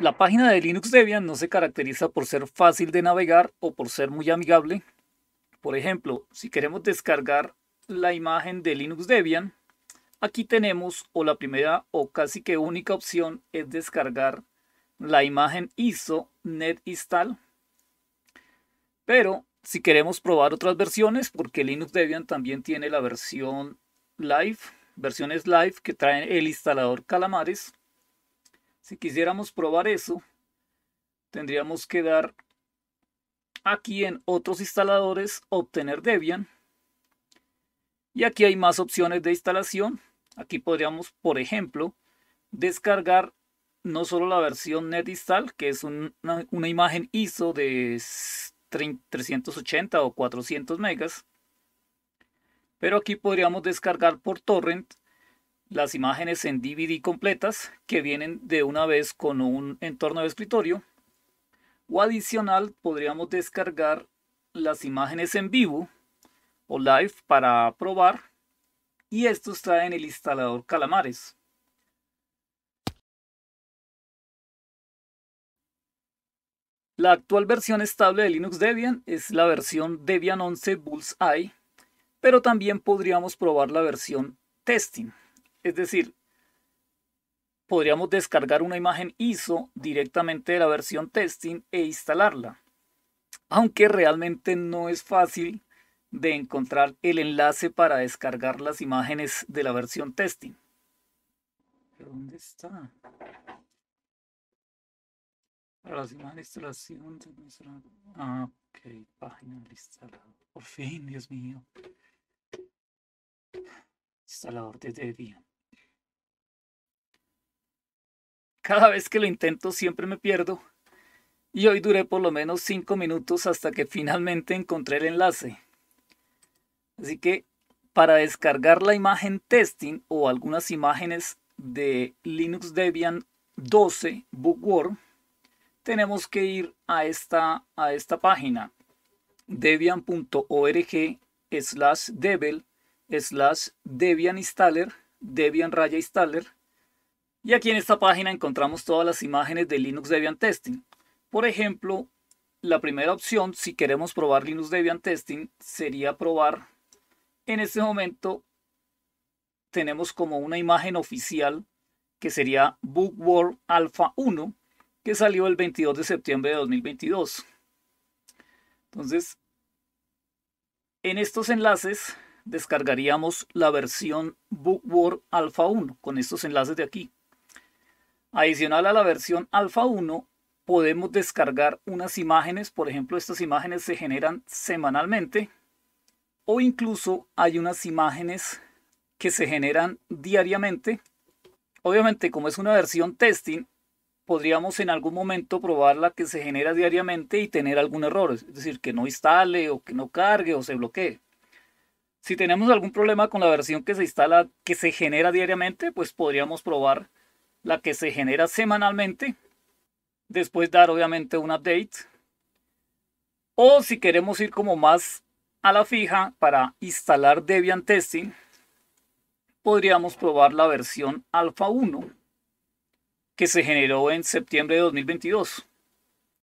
La página de Linux Debian no se caracteriza por ser fácil de navegar o por ser muy amigable. Por ejemplo, si queremos descargar la imagen de Linux Debian, aquí tenemos o la primera o casi que única opción es descargar la imagen ISO net install. Pero si queremos probar otras versiones, porque Linux Debian también tiene la versión live, versiones live que traen el instalador Calamares, si quisiéramos probar eso, tendríamos que dar aquí en otros instaladores, obtener Debian. Y aquí hay más opciones de instalación. Aquí podríamos, por ejemplo, descargar no solo la versión NetInstall, que es una, una imagen ISO de 380 o 400 megas, pero aquí podríamos descargar por torrent las imágenes en DVD completas que vienen de una vez con un entorno de escritorio. O adicional podríamos descargar las imágenes en vivo o live para probar. Y esto está en el instalador Calamares. La actual versión estable de Linux Debian es la versión Debian 11 Bullseye, pero también podríamos probar la versión Testing. Es decir, podríamos descargar una imagen ISO directamente de la versión testing e instalarla. Aunque realmente no es fácil de encontrar el enlace para descargar las imágenes de la versión testing. ¿Pero dónde está? Para las imágenes de instalación Ah, ok, página de instalador. Por fin, Dios mío. Instalador de Debian. Cada vez que lo intento siempre me pierdo. Y hoy duré por lo menos 5 minutos hasta que finalmente encontré el enlace. Así que para descargar la imagen testing o algunas imágenes de Linux Debian 12 Bookworm, tenemos que ir a esta, a esta página debian.org slash devil slash debian installer debian raya installer y aquí en esta página encontramos todas las imágenes de Linux Debian Testing. Por ejemplo, la primera opción, si queremos probar Linux Debian Testing, sería probar. En este momento tenemos como una imagen oficial que sería Bookworm Alpha 1, que salió el 22 de septiembre de 2022. Entonces, en estos enlaces descargaríamos la versión Bookworm Alpha 1 con estos enlaces de aquí. Adicional a la versión alfa 1, podemos descargar unas imágenes, por ejemplo, estas imágenes se generan semanalmente o incluso hay unas imágenes que se generan diariamente. Obviamente, como es una versión testing, podríamos en algún momento probarla que se genera diariamente y tener algún error, es decir, que no instale o que no cargue o se bloquee. Si tenemos algún problema con la versión que se instala, que se genera diariamente, pues podríamos probar la que se genera semanalmente, después dar obviamente un update, o si queremos ir como más a la fija para instalar Debian Testing, podríamos probar la versión Alpha 1 que se generó en septiembre de 2022.